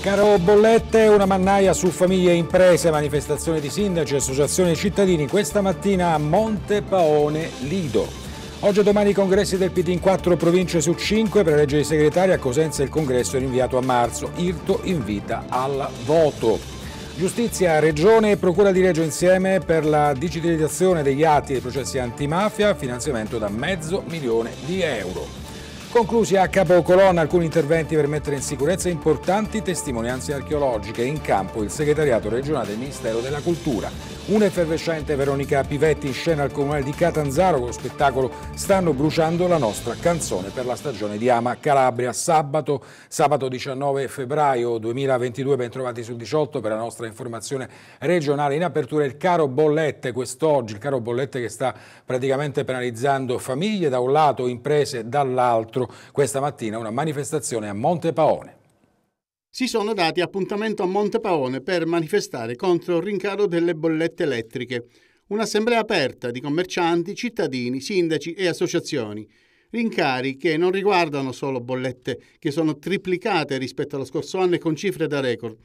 Caro Bollette, una mannaia su famiglie e imprese, manifestazione di sindaci associazioni e cittadini questa mattina a Monte Paone Lido. Oggi e domani i congressi del PD in quattro province su cinque, per legge di segretaria a Cosenza il congresso è rinviato a marzo, Irto invita al voto. Giustizia, Regione e Procura di Reggio insieme per la digitalizzazione degli atti dei processi antimafia, finanziamento da mezzo milione di euro. Conclusi a capocolonna alcuni interventi per mettere in sicurezza importanti testimonianze archeologiche. In campo il segretariato regionale del Ministero della Cultura. Un'effervescente Veronica Pivetti in scena al comunale di Catanzaro con lo spettacolo Stanno bruciando la nostra canzone per la stagione di Ama Calabria. Sabato, sabato 19 febbraio 2022, ben trovati sul 18 per la nostra informazione regionale. In apertura il caro bollette quest'oggi, il caro bollette che sta praticamente penalizzando famiglie da un lato, imprese dall'altro peraltro questa mattina una manifestazione a Monte Paone. Si sono dati appuntamento a Monte Paone per manifestare contro il rincaro delle bollette elettriche. Un'assemblea aperta di commercianti, cittadini, sindaci e associazioni. Rincari che non riguardano solo bollette, che sono triplicate rispetto allo scorso anno e con cifre da record.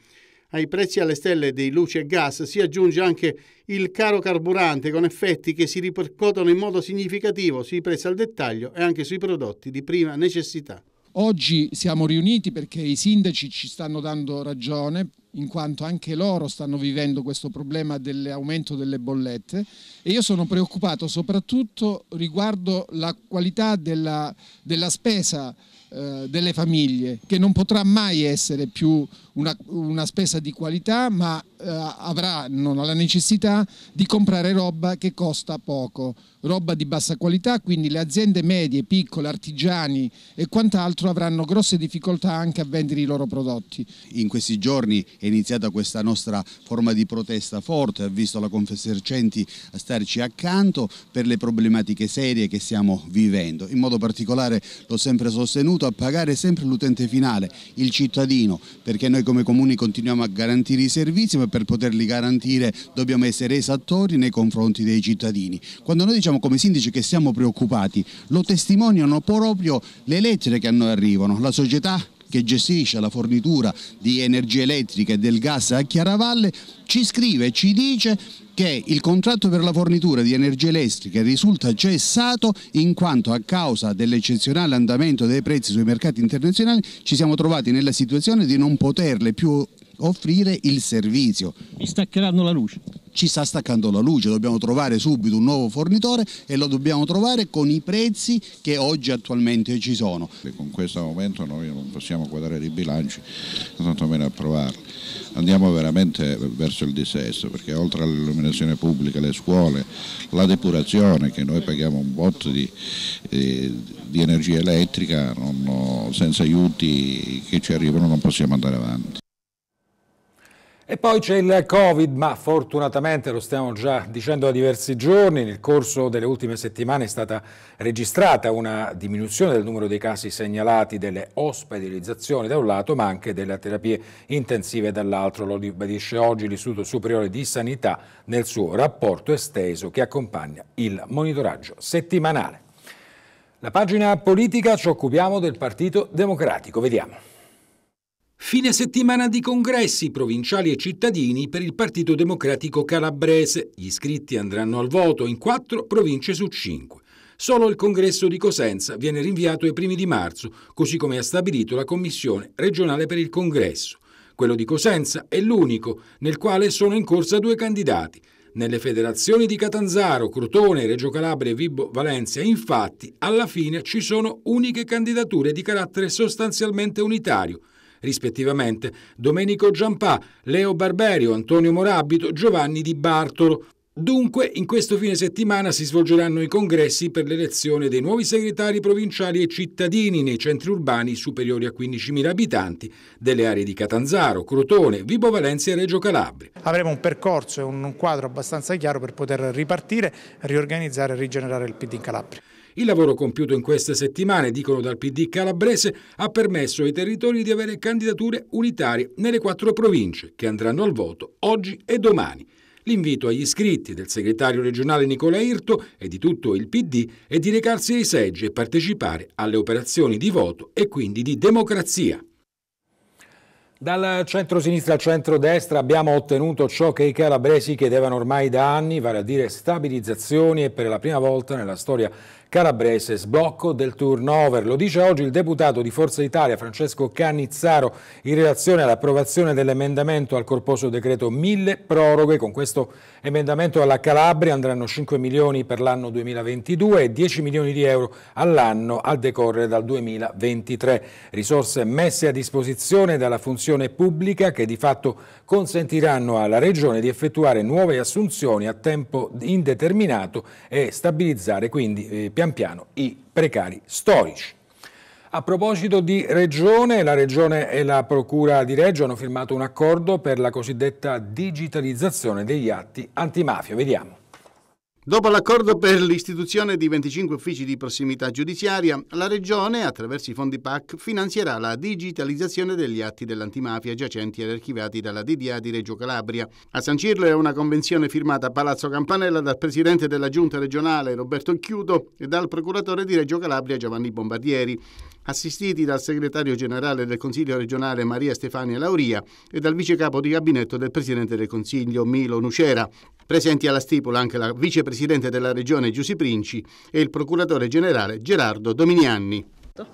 Ai prezzi alle stelle di luce e gas si aggiunge anche il caro carburante con effetti che si ripercuotono in modo significativo sui prezzi al dettaglio e anche sui prodotti di prima necessità. Oggi siamo riuniti perché i sindaci ci stanno dando ragione in quanto anche loro stanno vivendo questo problema dell'aumento delle bollette e io sono preoccupato soprattutto riguardo la qualità della, della spesa eh, delle famiglie che non potrà mai essere più una, una spesa di qualità ma eh, avranno la necessità di comprare roba che costa poco, roba di bassa qualità quindi le aziende medie, piccole, artigiani e quant'altro avranno grosse difficoltà anche a vendere i loro prodotti. In questi giorni è iniziata questa nostra forma di protesta forte, ha visto la Confesercenti starci accanto per le problematiche serie che stiamo vivendo. In modo particolare l'ho sempre sostenuto a pagare sempre l'utente finale, il cittadino, perché noi come comuni continuiamo a garantire i servizi, ma per poterli garantire dobbiamo essere esattori nei confronti dei cittadini. Quando noi diciamo come sindaci che siamo preoccupati, lo testimoniano proprio le lettere che a noi arrivano, la società che gestisce la fornitura di energia elettrica e del gas a Chiaravalle, ci scrive e ci dice che il contratto per la fornitura di energia elettrica risulta cessato in quanto a causa dell'eccezionale andamento dei prezzi sui mercati internazionali ci siamo trovati nella situazione di non poterle più offrire il servizio. Mi staccheranno la luce ci sta staccando la luce, dobbiamo trovare subito un nuovo fornitore e lo dobbiamo trovare con i prezzi che oggi attualmente ci sono. E con questo momento noi non possiamo guadagnare i bilanci, tantomeno approvarli. Andiamo veramente verso il dissesto perché oltre all'illuminazione pubblica, le scuole, la depurazione che noi paghiamo un botto di, eh, di energia elettrica, non, senza aiuti che ci arrivano non possiamo andare avanti. E poi c'è il Covid, ma fortunatamente lo stiamo già dicendo da diversi giorni, nel corso delle ultime settimane è stata registrata una diminuzione del numero dei casi segnalati delle ospedalizzazioni da un lato, ma anche delle terapie intensive dall'altro, lo ribadisce oggi l'Istituto Superiore di Sanità nel suo rapporto esteso che accompagna il monitoraggio settimanale. La pagina politica ci occupiamo del Partito Democratico, vediamo. Fine settimana di congressi provinciali e cittadini per il Partito Democratico Calabrese. Gli iscritti andranno al voto in quattro province su cinque. Solo il congresso di Cosenza viene rinviato ai primi di marzo, così come ha stabilito la Commissione regionale per il congresso. Quello di Cosenza è l'unico nel quale sono in corsa due candidati. Nelle federazioni di Catanzaro, Crotone, Reggio Calabria e Vibo Valencia, infatti, alla fine ci sono uniche candidature di carattere sostanzialmente unitario – rispettivamente Domenico Giampà, Leo Barberio, Antonio Morabito, Giovanni Di Bartolo. Dunque, in questo fine settimana si svolgeranno i congressi per l'elezione dei nuovi segretari provinciali e cittadini nei centri urbani superiori a 15.000 abitanti delle aree di Catanzaro, Crotone, Vibo Valencia e Reggio Calabria. Avremo un percorso e un quadro abbastanza chiaro per poter ripartire, riorganizzare e rigenerare il PD in Calabria. Il lavoro compiuto in queste settimane, dicono dal PD calabrese, ha permesso ai territori di avere candidature unitarie nelle quattro province che andranno al voto oggi e domani. L'invito agli iscritti del segretario regionale Nicola Irto e di tutto il PD è di recarsi ai seggi e partecipare alle operazioni di voto e quindi di democrazia. Dal centro-sinistra al centro-destra abbiamo ottenuto ciò che i calabresi chiedevano ormai da anni, vale a dire stabilizzazioni e per la prima volta nella storia Calabrese, sblocco del turnover. Lo dice oggi il deputato di Forza Italia Francesco Cannizzaro in relazione all'approvazione dell'emendamento al corposo decreto 1000 proroghe. Con questo emendamento alla Calabria andranno 5 milioni per l'anno 2022 e 10 milioni di euro all'anno a decorrere dal 2023. Risorse messe a disposizione dalla funzione pubblica che di fatto consentiranno alla Regione di effettuare nuove assunzioni a tempo indeterminato e stabilizzare quindi eh, pian piano i precari storici. A proposito di Regione, la Regione e la Procura di Reggio hanno firmato un accordo per la cosiddetta digitalizzazione degli atti antimafia. Vediamo. Dopo l'accordo per l'istituzione di 25 uffici di prossimità giudiziaria, la Regione, attraverso i fondi PAC, finanzierà la digitalizzazione degli atti dell'antimafia giacenti ed archivati dalla DDA di Reggio Calabria. A sancirlo è una convenzione firmata a Palazzo Campanella dal presidente della giunta regionale Roberto Chiudo e dal procuratore di Reggio Calabria Giovanni Bombardieri assistiti dal segretario generale del Consiglio regionale Maria Stefania Lauria e dal vice capo di gabinetto del Presidente del Consiglio Milo Nucera. Presenti alla stipula anche la vicepresidente della regione Giussi Princi e il procuratore generale Gerardo Dominianni.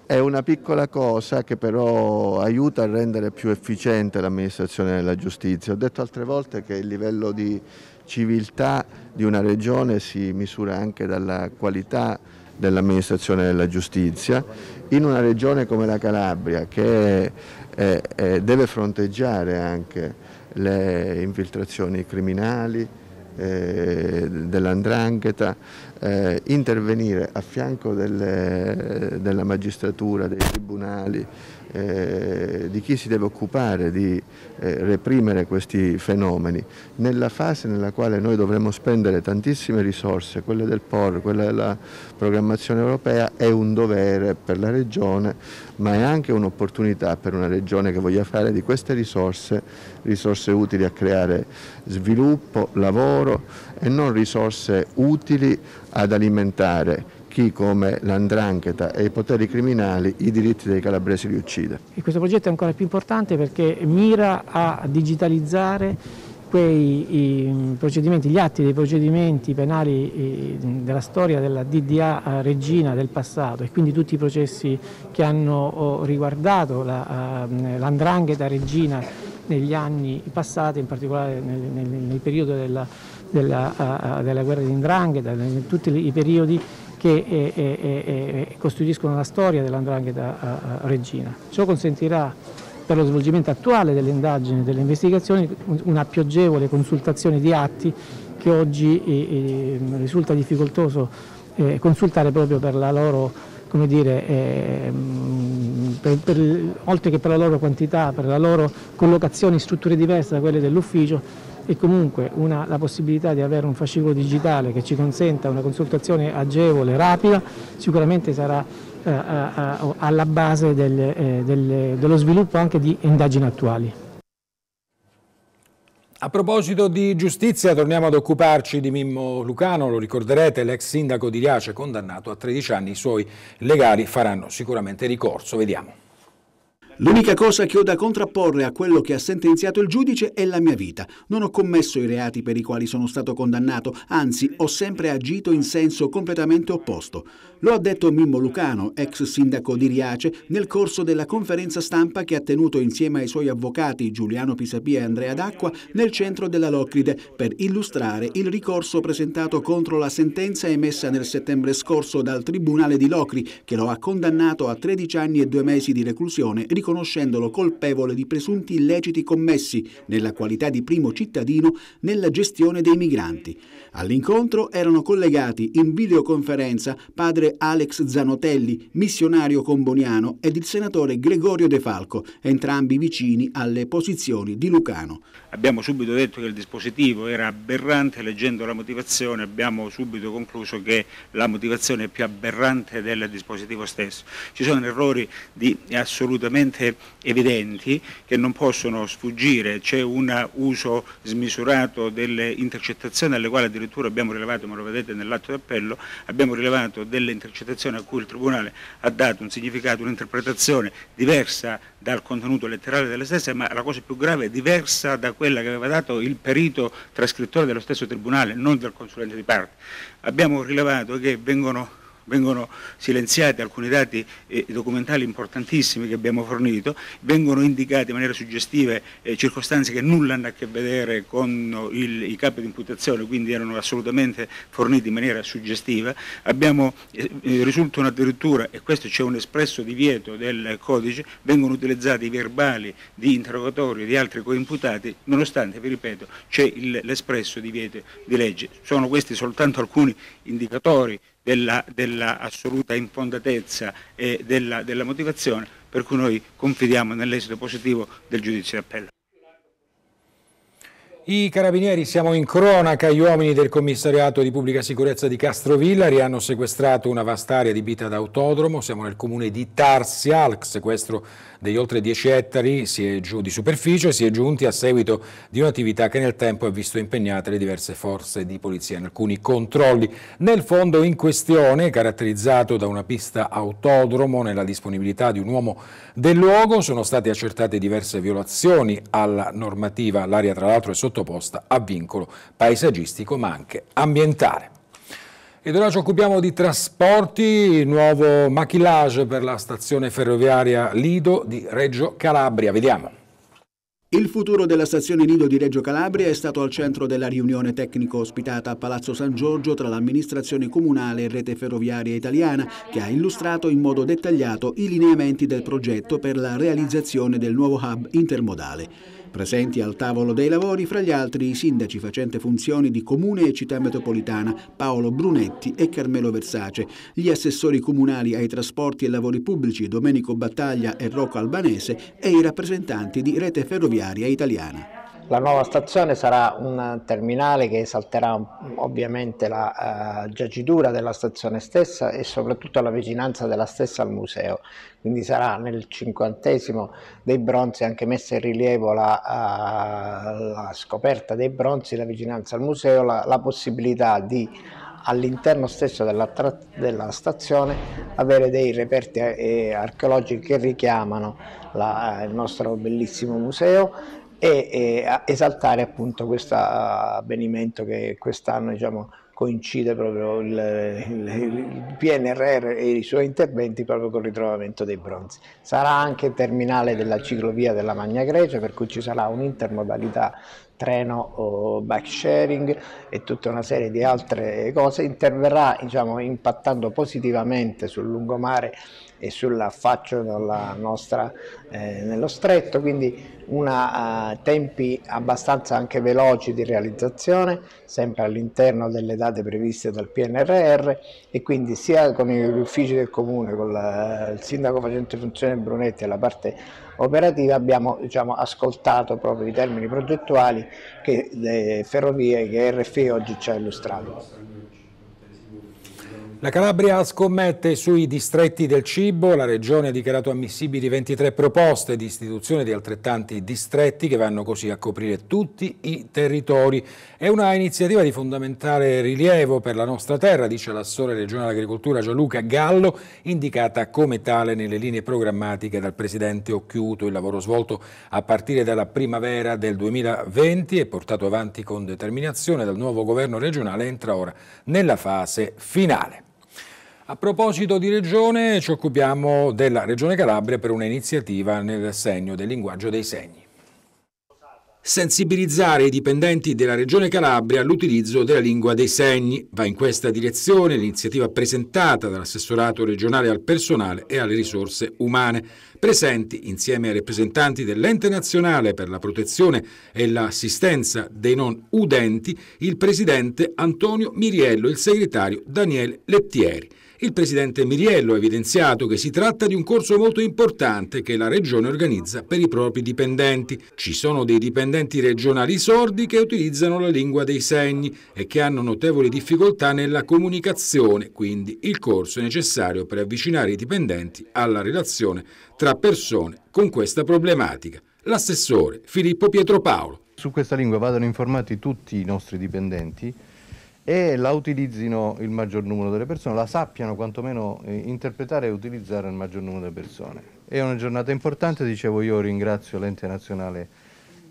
È una piccola cosa che però aiuta a rendere più efficiente l'amministrazione della giustizia. Ho detto altre volte che il livello di civiltà di una regione si misura anche dalla qualità dell'amministrazione della giustizia, in una regione come la Calabria che eh, eh, deve fronteggiare anche le infiltrazioni criminali, eh, dell'andrangheta, eh, intervenire a fianco delle, della magistratura, dei tribunali, eh, di chi si deve occupare di eh, reprimere questi fenomeni, nella fase nella quale noi dovremmo spendere tantissime risorse, quelle del POR, quelle della programmazione europea, è un dovere per la Regione, ma è anche un'opportunità per una Regione che voglia fare di queste risorse, risorse utili a creare sviluppo, lavoro e non risorse utili ad alimentare chi come l'andrangheta e i poteri criminali i diritti dei calabresi li uccide. E questo progetto è ancora più importante perché mira a digitalizzare quei mm, procedimenti, gli atti dei procedimenti penali della storia della DDA eh, regina del passato e quindi tutti i processi che hanno oh, riguardato eh, l'andrangheta regina negli anni passati, in particolare nel, nel, nel periodo della, della, eh, della guerra di Ndrangheta, in tutti i periodi che eh eh, eh, eh, costituiscono la storia dell'andrangheta regina. Ciò consentirà per lo svolgimento attuale delle indagini e delle investigazioni una piogevole consultazione di atti che oggi eh, risulta difficoltoso consultare proprio per la loro come dire, eh, per, per, oltre che per la loro quantità, per la loro collocazione in strutture diverse da quelle dell'ufficio, e comunque una, la possibilità di avere un fascicolo digitale che ci consenta una consultazione agevole, rapida, sicuramente sarà eh, a, eh, a, eh, alla base del, eh, del, dello sviluppo anche di indagini attuali. A proposito di giustizia, torniamo ad occuparci di Mimmo Lucano, lo ricorderete, l'ex sindaco di Riace condannato a 13 anni, i suoi legali faranno sicuramente ricorso, vediamo. L'unica cosa che ho da contrapporre a quello che ha sentenziato il giudice è la mia vita. Non ho commesso i reati per i quali sono stato condannato, anzi ho sempre agito in senso completamente opposto. Lo ha detto Mimmo Lucano, ex sindaco di Riace, nel corso della conferenza stampa che ha tenuto insieme ai suoi avvocati Giuliano Pisapia e Andrea D'Acqua nel centro della Locride per illustrare il ricorso presentato contro la sentenza emessa nel settembre scorso dal Tribunale di Locri che lo ha condannato a 13 anni e due mesi di reclusione riconoscendolo colpevole di presunti illeciti commessi nella qualità di primo cittadino nella gestione dei migranti. All'incontro erano collegati in videoconferenza padre Alex Zanotelli, missionario comboniano, ed il senatore Gregorio De Falco, entrambi vicini alle posizioni di Lucano. Abbiamo subito detto che il dispositivo era aberrante, leggendo la motivazione abbiamo subito concluso che la motivazione è più aberrante del dispositivo stesso. Ci sono errori di assolutamente talmente evidenti che non possono sfuggire, c'è un uso smisurato delle intercettazioni alle quali addirittura abbiamo rilevato, ma lo vedete nell'atto d'appello, abbiamo rilevato delle intercettazioni a cui il Tribunale ha dato un significato, un'interpretazione diversa dal contenuto letterale delle stesse, ma la cosa più grave è diversa da quella che aveva dato il perito trascrittore dello stesso Tribunale, non del consulente di parte. Abbiamo rilevato che vengono vengono silenziati alcuni dati eh, documentali importantissimi che abbiamo fornito, vengono indicate in maniera suggestiva eh, circostanze che nulla hanno a che vedere con il, i capi di imputazione, quindi erano assolutamente forniti in maniera suggestiva. Abbiamo, eh, eh, risultano addirittura, e questo c'è un espresso divieto del codice, vengono utilizzati i verbali di interrogatorio di altri coimputati, nonostante, vi ripeto, c'è l'espresso divieto di legge. Sono questi soltanto alcuni indicatori della, della assoluta infondatezza e della, della motivazione, per cui noi confidiamo nell'esito positivo del giudizio d'appello. I carabinieri siamo in cronaca, gli uomini del commissariato di pubblica sicurezza di Castrovillari hanno sequestrato una vasta area adibita ad autodromo, siamo nel comune di Tarsia, il sequestro degli oltre 10 ettari di superficie si è giunti a seguito di un'attività che nel tempo ha visto impegnate le diverse forze di polizia in alcuni controlli. Nel fondo in questione, caratterizzato da una pista autodromo nella disponibilità di un uomo del luogo, sono state accertate diverse violazioni alla normativa, l'area tra l'altro è sotto sottoposta a vincolo paesaggistico ma anche ambientale. Ed ora ci occupiamo di trasporti, nuovo maquillage per la stazione ferroviaria Lido di Reggio Calabria. Vediamo. Il futuro della stazione Lido di Reggio Calabria è stato al centro della riunione tecnico ospitata a Palazzo San Giorgio tra l'amministrazione comunale e rete ferroviaria italiana, che ha illustrato in modo dettagliato i lineamenti del progetto per la realizzazione del nuovo hub intermodale. Presenti al tavolo dei lavori, fra gli altri, i sindaci facente funzioni di Comune e Città Metropolitana, Paolo Brunetti e Carmelo Versace, gli assessori comunali ai trasporti e lavori pubblici, Domenico Battaglia e Rocco Albanese, e i rappresentanti di Rete Ferroviaria Italiana. La nuova stazione sarà un terminale che esalterà ovviamente la uh, giacitura della stazione stessa e soprattutto la vicinanza della stessa al museo, quindi sarà nel cinquantesimo dei bronzi anche messa in rilievo la, uh, la scoperta dei bronzi, la vicinanza al museo, la, la possibilità di all'interno stesso della, della, stazione avere dei reperti eh, archeologici che richiamano la, il nostro bellissimo museo e, e esaltare appunto questo avvenimento che quest'anno diciamo, coincide proprio il, il, il, PNRR e i suoi interventi proprio con il ritrovamento dei bronzi. Sarà anche terminale della ciclovia della Magna Grecia per cui ci sarà un'intermodalità treno o bike sharing e tutta una serie di altre cose, interverrà diciamo, impattando positivamente sul lungomare e sulla faccia della nostra, eh, nello stretto, quindi una, uh, tempi abbastanza anche veloci di realizzazione, sempre all'interno delle date previste dal PNRR e quindi sia con gli uffici del comune, con la, il sindaco facente funzione Brunetti e la parte operativa abbiamo diciamo, ascoltato proprio i termini progettuali che le ferrovie, che RFI oggi ci ha illustrato. La Calabria scommette sui distretti del cibo, la Regione ha dichiarato ammissibili 23 proposte di istituzione di altrettanti distretti che vanno così a coprire tutti i territori. È una iniziativa di fondamentale rilievo per la nostra terra, dice l'assore regionale agricoltura Gianluca Gallo, indicata come tale nelle linee programmatiche dal Presidente Occhiuto. Il lavoro svolto a partire dalla primavera del 2020 e portato avanti con determinazione dal nuovo governo regionale entra ora nella fase finale. A proposito di regione, ci occupiamo della Regione Calabria per un'iniziativa nel segno del linguaggio dei segni. Sensibilizzare i dipendenti della Regione Calabria all'utilizzo della lingua dei segni. Va in questa direzione l'iniziativa presentata dall'assessorato regionale al personale e alle risorse umane, presenti insieme ai rappresentanti dell'ente nazionale per la protezione e l'assistenza dei non udenti, il presidente Antonio Miriello e il segretario Daniele Lettieri. Il presidente Miriello ha evidenziato che si tratta di un corso molto importante che la regione organizza per i propri dipendenti. Ci sono dei dipendenti regionali sordi che utilizzano la lingua dei segni e che hanno notevoli difficoltà nella comunicazione, quindi il corso è necessario per avvicinare i dipendenti alla relazione tra persone con questa problematica. L'assessore Filippo Pietro Paolo. Su questa lingua vadano informati tutti i nostri dipendenti e la utilizzino il maggior numero delle persone, la sappiano quantomeno eh, interpretare e utilizzare il maggior numero delle persone. È una giornata importante, dicevo io ringrazio l'ente nazionale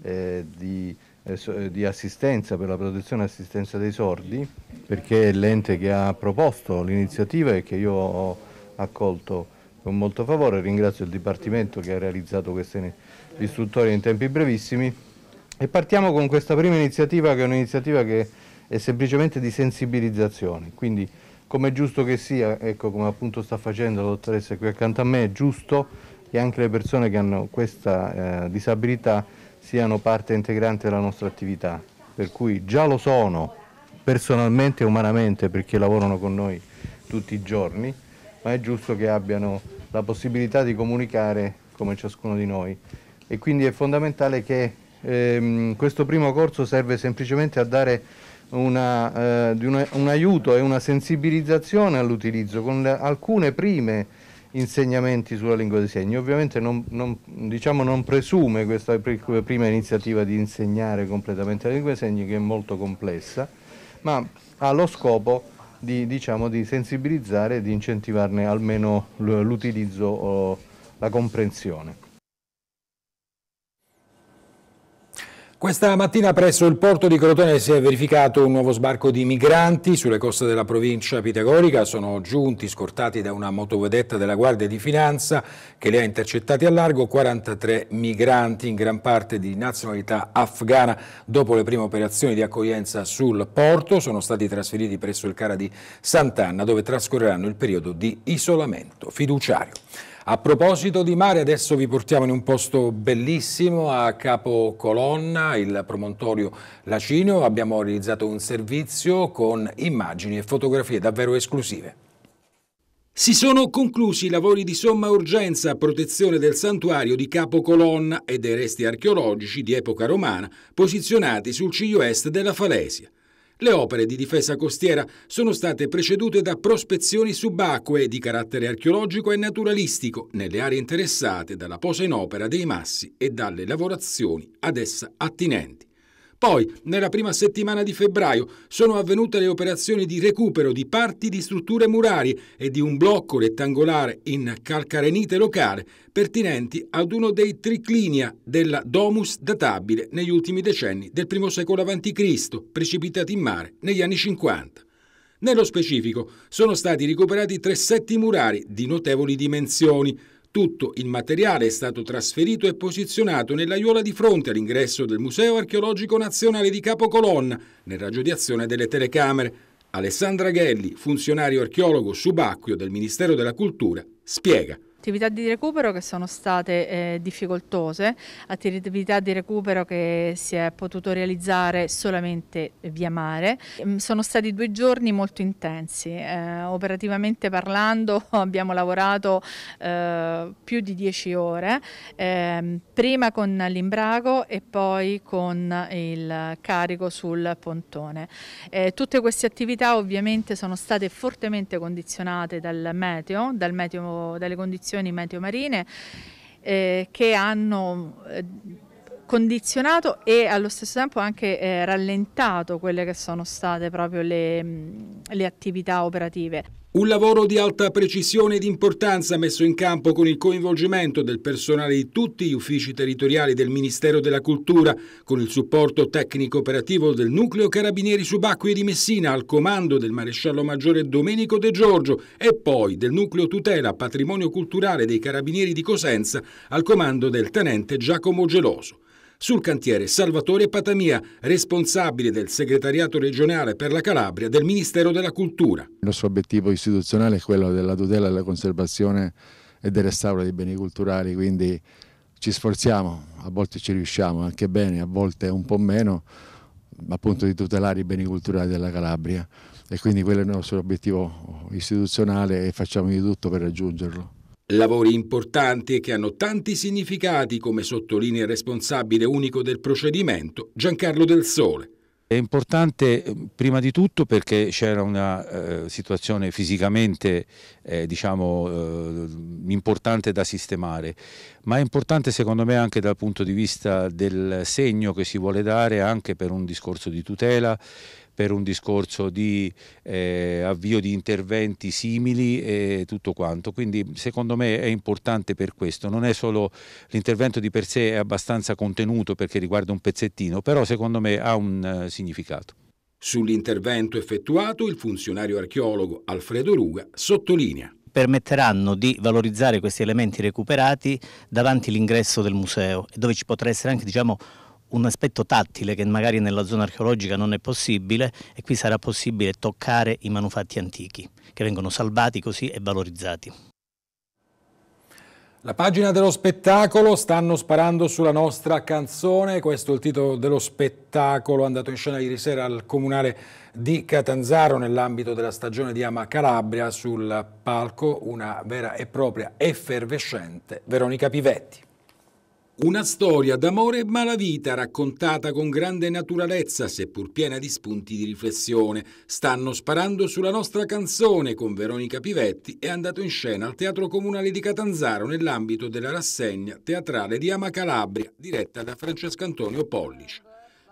eh, di, eh, eh, di, assistenza per la protezione e assistenza dei sordi perché è l'ente che ha proposto l'iniziativa e che io ho accolto con molto favore, ringrazio il Dipartimento che ha realizzato queste istruttorie in tempi brevissimi e partiamo con questa prima iniziativa che è un'iniziativa che è semplicemente di sensibilizzazione. Quindi come è giusto che sia, ecco come appunto sta facendo la dottoressa qui accanto a me, è giusto che anche le persone che hanno questa eh, disabilità siano parte integrante della nostra attività, per cui già lo sono personalmente e umanamente perché lavorano con noi tutti i giorni, ma è giusto che abbiano la possibilità di comunicare come ciascuno di noi e quindi è fondamentale che ehm, questo primo corso serve semplicemente a dare una, eh, una, un aiuto e una sensibilizzazione all'utilizzo con le, alcune prime insegnamenti sulla lingua dei segni. Ovviamente non, non, diciamo non presume questa prima iniziativa di insegnare completamente la lingua dei segni che è molto complessa, ma ha lo scopo di, diciamo, di sensibilizzare e di incentivarne almeno l'utilizzo o la comprensione. Questa mattina presso il porto di Crotone si è verificato un nuovo sbarco di migranti sulle coste della provincia pitagorica. Sono giunti scortati da una motovedetta della Guardia di Finanza che li ha intercettati a largo 43 migranti in gran parte di nazionalità afghana. Dopo le prime operazioni di accoglienza sul porto sono stati trasferiti presso il Cara di Sant'Anna dove trascorreranno il periodo di isolamento fiduciario. A proposito di mare, adesso vi portiamo in un posto bellissimo a Capo Colonna, il promontorio Lacinio. Abbiamo realizzato un servizio con immagini e fotografie davvero esclusive. Si sono conclusi i lavori di somma urgenza a protezione del santuario di Capo Colonna e dei resti archeologici di epoca romana posizionati sul ciglio est della Falesia. Le opere di difesa costiera sono state precedute da prospezioni subacquee di carattere archeologico e naturalistico nelle aree interessate dalla posa in opera dei massi e dalle lavorazioni ad essa attinenti. Poi, nella prima settimana di febbraio, sono avvenute le operazioni di recupero di parti di strutture murarie e di un blocco rettangolare in calcarenite locale pertinenti ad uno dei triclinia della Domus databile negli ultimi decenni del I secolo a.C., precipitati in mare negli anni 50. Nello specifico, sono stati recuperati tre setti murari di notevoli dimensioni, tutto il materiale è stato trasferito e posizionato nell'aiola di fronte all'ingresso del Museo Archeologico Nazionale di Capocolonna, nel raggio di azione delle telecamere. Alessandra Ghelli, funzionario archeologo subacqueo del Ministero della Cultura, spiega. Attività di recupero che sono state eh, difficoltose, attività di recupero che si è potuto realizzare solamente via mare. Mm, sono stati due giorni molto intensi, eh, operativamente parlando abbiamo lavorato eh, più di dieci ore, ehm, prima con l'imbrago e poi con il carico sul pontone. Eh, tutte queste attività ovviamente sono state fortemente condizionate dal meteo, dal meteo dalle condizioni condizioni meteo-marine eh, che hanno eh, condizionato e allo stesso tempo anche eh, rallentato quelle che sono state proprio le, le attività operative. Un lavoro di alta precisione ed importanza messo in campo con il coinvolgimento del personale di tutti gli uffici territoriali del Ministero della Cultura, con il supporto tecnico-operativo del Nucleo Carabinieri Subacquei di Messina al comando del Maresciallo Maggiore Domenico De Giorgio e poi del Nucleo Tutela Patrimonio Culturale dei Carabinieri di Cosenza al comando del Tenente Giacomo Geloso sul cantiere Salvatore Patamia, responsabile del segretariato regionale per la Calabria del Ministero della Cultura. Il nostro obiettivo istituzionale è quello della tutela, della conservazione e del restauro dei beni culturali, quindi ci sforziamo, a volte ci riusciamo anche bene, a volte un po' meno, appunto di tutelare i beni culturali della Calabria e quindi quello è il nostro obiettivo istituzionale e facciamo di tutto per raggiungerlo. Lavori importanti e che hanno tanti significati, come sottolinea il responsabile unico del procedimento, Giancarlo Del Sole. È importante eh, prima di tutto perché c'era una eh, situazione fisicamente eh, diciamo, eh, importante da sistemare, ma è importante secondo me anche dal punto di vista del segno che si vuole dare anche per un discorso di tutela per un discorso di eh, avvio di interventi simili e tutto quanto. Quindi secondo me è importante per questo, non è solo l'intervento di per sé è abbastanza contenuto perché riguarda un pezzettino, però secondo me ha un eh, significato. Sull'intervento effettuato il funzionario archeologo Alfredo Ruga sottolinea permetteranno di valorizzare questi elementi recuperati davanti all'ingresso del museo, dove ci potrà essere anche diciamo, un aspetto tattile che magari nella zona archeologica non è possibile e qui sarà possibile toccare i manufatti antichi che vengono salvati così e valorizzati. La pagina dello spettacolo stanno sparando sulla nostra canzone, questo è il titolo dello spettacolo andato in scena ieri sera al comunale di Catanzaro nell'ambito della stagione di Ama Calabria sul palco una vera e propria effervescente Veronica Pivetti. Una storia d'amore e malavita raccontata con grande naturalezza, seppur piena di spunti di riflessione. Stanno sparando sulla nostra canzone con Veronica Pivetti è andato in scena al Teatro Comunale di Catanzaro nell'ambito della rassegna teatrale di Ama Calabria, diretta da Francesco Antonio Pollice.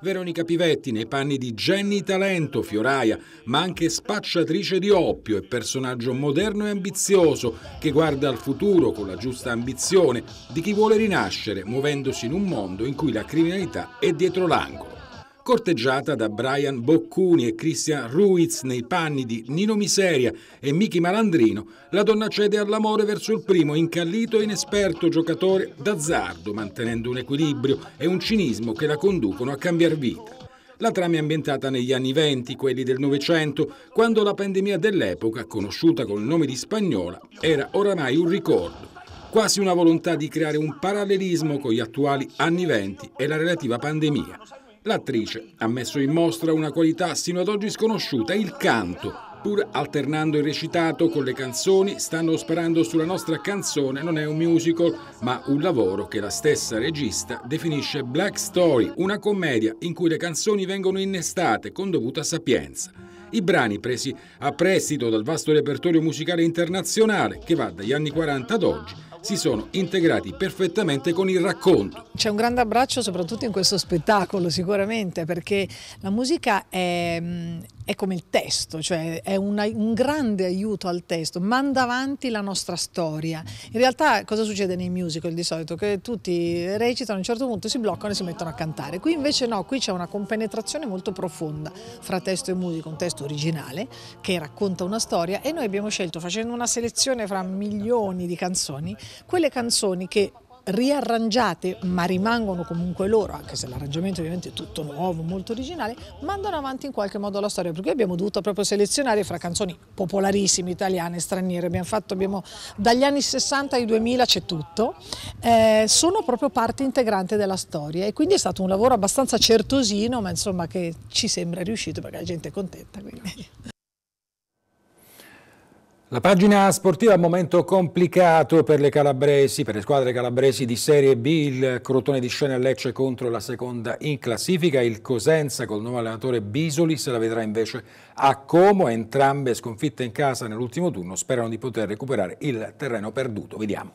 Veronica Pivetti nei panni di Jenny Talento, fioraia, ma anche spacciatrice di oppio e personaggio moderno e ambizioso che guarda al futuro con la giusta ambizione di chi vuole rinascere muovendosi in un mondo in cui la criminalità è dietro l'angolo corteggiata da Brian Boccuni e Christian Ruiz nei panni di Nino Miseria e Miki Malandrino, la donna cede all'amore verso il primo incallito e inesperto giocatore d'azzardo, mantenendo un equilibrio e un cinismo che la conducono a cambiare vita. La trama è ambientata negli anni venti, quelli del Novecento, quando la pandemia dell'epoca, conosciuta col nome di spagnola, era oramai un ricordo, quasi una volontà di creare un parallelismo con gli attuali anni venti e la relativa pandemia. L'attrice ha messo in mostra una qualità sino ad oggi sconosciuta, il canto. Pur alternando il recitato con le canzoni, stanno sparando sulla nostra canzone non è un musical, ma un lavoro che la stessa regista definisce Black Story, una commedia in cui le canzoni vengono innestate con dovuta sapienza. I brani presi a prestito dal vasto repertorio musicale internazionale, che va dagli anni 40 ad oggi, si sono integrati perfettamente con il racconto. C'è un grande abbraccio soprattutto in questo spettacolo sicuramente perché la musica è, mm, è come il testo, cioè è un, un, grande aiuto al testo, manda avanti la nostra storia. In realtà cosa succede nei musical di solito? Che tutti recitano, a un certo punto si bloccano e si mettono a cantare. Qui invece no, qui c'è una compenetrazione molto profonda fra testo e musica, un testo originale che racconta una storia e noi abbiamo scelto facendo una selezione fra milioni di canzoni quelle canzoni che riarrangiate ma rimangono comunque loro, anche se l'arrangiamento ovviamente è tutto nuovo, molto originale, mandano avanti in qualche modo la storia, perché abbiamo dovuto proprio selezionare fra canzoni popolarissime, italiane, e straniere, abbiamo fatto, abbiamo, dagli anni 60 ai 2000 c'è tutto, eh, sono proprio parte integrante della storia e quindi è stato un lavoro abbastanza certosino, ma insomma che ci sembra riuscito perché la gente è contenta. Quindi. La pagina sportiva è un momento complicato per le calabresi, per le squadre calabresi di Serie B, il crotone di scena Lecce contro la seconda in classifica, il Cosenza col nuovo allenatore Bisoli se la vedrà invece a Como, entrambe sconfitte in casa nell'ultimo turno, sperano di poter recuperare il terreno perduto, vediamo.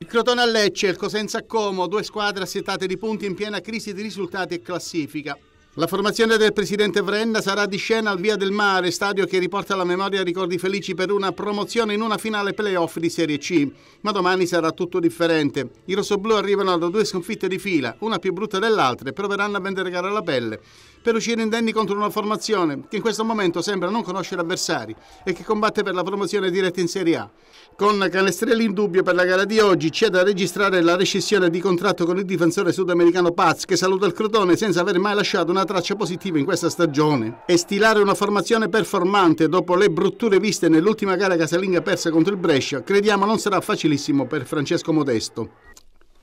Il Crotone a Lecce e il Cosenza a Como, due squadre assettate di punti in piena crisi di risultati e classifica. La formazione del presidente Vrenna sarà di scena al Via del Mare, stadio che riporta alla memoria ricordi felici per una promozione in una finale playoff di Serie C. Ma domani sarà tutto differente. I rossoblù arrivano da due sconfitte di fila, una più brutta dell'altra, e proveranno a vendere gara alla pelle per uscire indenni contro una formazione che in questo momento sembra non conoscere avversari e che combatte per la promozione diretta in Serie A. Con Canestrelli in dubbio per la gara di oggi c'è da registrare la rescissione di contratto con il difensore sudamericano Paz che saluta il Crotone senza aver mai lasciato una traccia positiva in questa stagione e stilare una formazione performante dopo le brutture viste nell'ultima gara casalinga persa contro il Brescia, crediamo non sarà facilissimo per Francesco Modesto.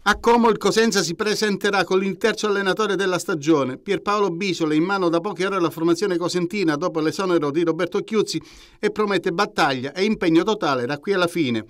A Como il Cosenza si presenterà con il terzo allenatore della stagione, Pierpaolo Bisole, in mano da poche ore alla formazione cosentina dopo l'esonero di Roberto Chiuzzi e promette battaglia e impegno totale da qui alla fine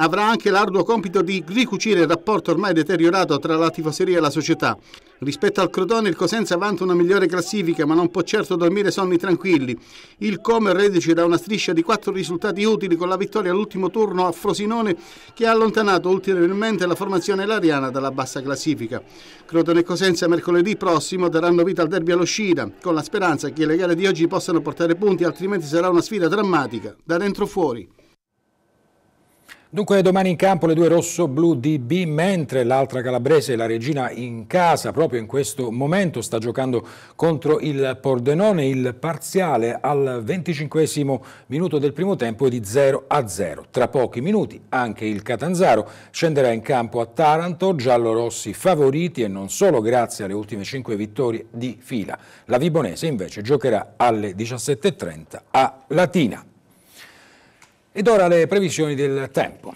avrà anche l'arduo compito di ricucire il rapporto ormai deteriorato tra la tifoseria e la società. Rispetto al Crotone il Cosenza vanta una migliore classifica ma non può certo dormire sonni tranquilli. Il Come reduce da una striscia di quattro risultati utili con la vittoria all'ultimo turno a Frosinone che ha allontanato ulteriormente la formazione lariana dalla bassa classifica. Crotone e Cosenza mercoledì prossimo daranno vita al derby all'uscita con la speranza che le gare di oggi possano portare punti altrimenti sarà una sfida drammatica da dentro fuori. Dunque domani in campo le due rosso-blu di B, mentre l'altra calabrese, la regina in casa, proprio in questo momento sta giocando contro il Pordenone, il parziale al 25 minuto del primo tempo è di 0 a 0. Tra pochi minuti anche il Catanzaro scenderà in campo a Taranto, giallorossi favoriti e non solo grazie alle ultime 5 vittorie di fila. La Vibonese invece giocherà alle 17.30 a Latina. Ed ora le previsioni del tempo.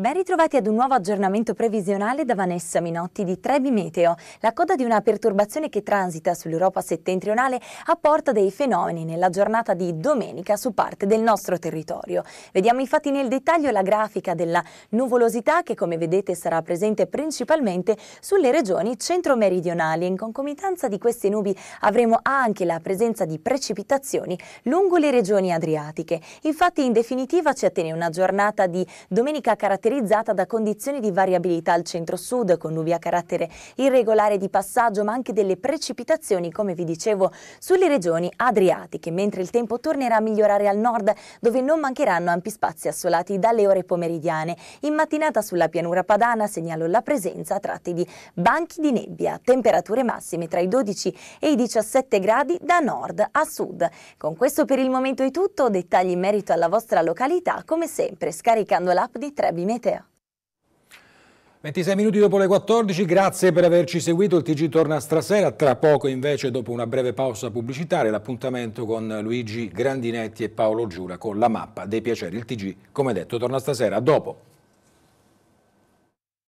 Ben ritrovati ad un nuovo aggiornamento previsionale da Vanessa Minotti di Trebi Meteo. La coda di una perturbazione che transita sull'Europa settentrionale apporta dei fenomeni nella giornata di domenica su parte del nostro territorio. Vediamo infatti nel dettaglio la grafica della nuvolosità che come vedete sarà presente principalmente sulle regioni centro-meridionali. In concomitanza di queste nubi avremo anche la presenza di precipitazioni lungo le regioni adriatiche. Infatti in definitiva ci attene una giornata di domenica caratteristica caratterizzata da condizioni di variabilità al centro-sud, con nubi a carattere irregolare di passaggio, ma anche delle precipitazioni, come vi dicevo, sulle regioni adriatiche, mentre il tempo tornerà a migliorare al nord, dove non mancheranno ampi spazi assolati dalle ore pomeridiane. In mattinata sulla pianura padana segnalo la presenza a tratti di banchi di nebbia, temperature massime tra i 12 e i 17 gradi da nord a sud. Con questo per il momento è tutto, dettagli in merito alla vostra località come sempre scaricando l'app di Trebim Meteo. 26 minuti dopo le 14, grazie per averci seguito, il TG torna stasera, tra poco invece dopo una breve pausa pubblicitaria l'appuntamento con Luigi Grandinetti e Paolo Giura con la mappa dei piaceri, il TG come detto torna stasera, a dopo.